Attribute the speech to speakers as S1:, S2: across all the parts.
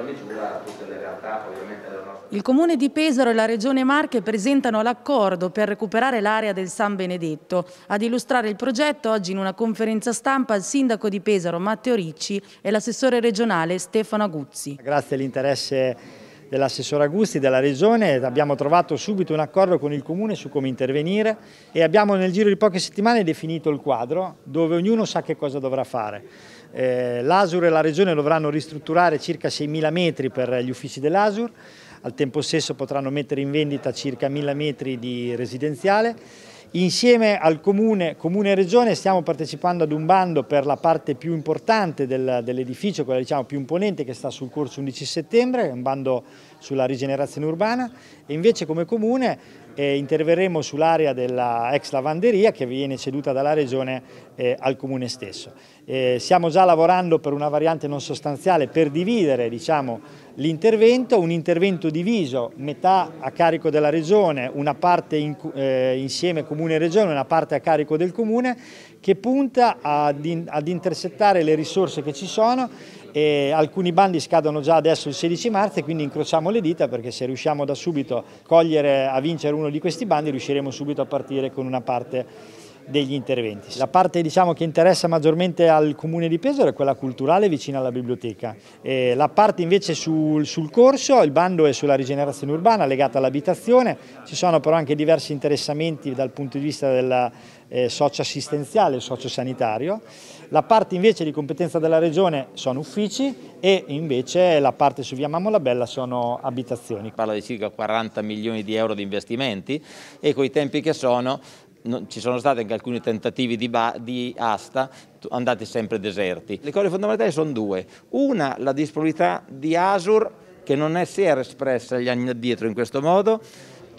S1: uguale misura tutte le realtà ovviamente della nostra
S2: Il Comune di Pesaro e la Regione Marche presentano l'accordo per recuperare l'area del San Benedetto. Ad illustrare il progetto oggi in una conferenza stampa il sindaco di Pesaro Matteo Ricci e l'assessore regionale Stefano Aguzzi. Grazie all'interesse dell'assessore Agusti e della Regione abbiamo trovato subito un accordo con il Comune su come intervenire e abbiamo nel giro di poche settimane definito il quadro dove ognuno sa che cosa dovrà fare. Eh, L'Asur e la Regione dovranno ristrutturare circa 6.000 metri per gli uffici dell'Asur, al tempo stesso potranno mettere in vendita circa 1000 metri di residenziale. Insieme al Comune, Comune e Regione stiamo partecipando ad un bando per la parte più importante del, dell'edificio, quella diciamo più imponente che sta sul corso 11 settembre, un bando sulla rigenerazione urbana e invece come Comune eh, interverremo sull'area della ex lavanderia che viene ceduta dalla Regione eh, al Comune stesso. Eh, stiamo già lavorando per una variante non sostanziale per dividere diciamo, l'intervento, un intervento diviso, metà a carico della Regione, una parte in, eh, insieme Comune e Regione, una parte a carico del Comune, che punta ad, in, ad intersettare le risorse che ci sono e alcuni bandi scadono già adesso il 16 marzo e quindi incrociamo le dita perché se riusciamo da subito a cogliere, a vincere uno di questi bandi riusciremo subito a partire con una parte degli interventi. La parte diciamo, che interessa maggiormente al Comune di Pesaro è quella culturale vicina alla biblioteca. E eh, la parte invece sul, sul corso, il bando è sulla rigenerazione urbana legata all'abitazione, ci sono però anche diversi interessamenti dal punto di vista della, eh, socioassistenziale socio sanitario. La parte invece di competenza della Regione sono uffici e invece la parte su via Mamola Bella sono abitazioni.
S1: Parla di circa 40 milioni di euro di investimenti e coi tempi che sono non, ci sono stati anche alcuni tentativi di, ba, di asta andati sempre deserti. Le cose fondamentali sono due. Una, la disponibilità di Asur che non è, si era espressa gli anni addietro in questo modo,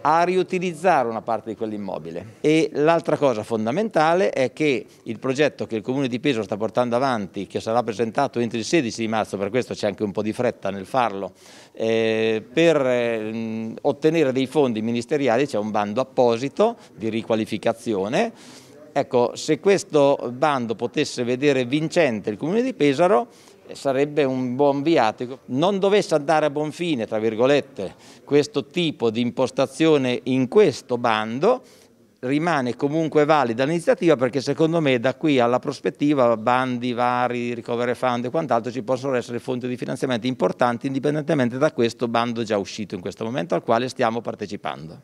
S1: a riutilizzare una parte di quell'immobile. E l'altra cosa fondamentale è che il progetto che il Comune di Pesaro sta portando avanti, che sarà presentato entro il 16 di marzo, per questo c'è anche un po' di fretta nel farlo, eh, per eh, ottenere dei fondi ministeriali c'è un bando apposito di riqualificazione. Ecco, se questo bando potesse vedere vincente il Comune di Pesaro, sarebbe un buon viatico. Non dovesse andare a buon fine, tra virgolette, questo tipo di impostazione in questo bando, rimane comunque valida l'iniziativa perché secondo me da qui alla prospettiva bandi vari, recovery fund e quant'altro ci possono essere fonti di finanziamento importanti indipendentemente da questo bando già uscito in questo momento al quale stiamo partecipando.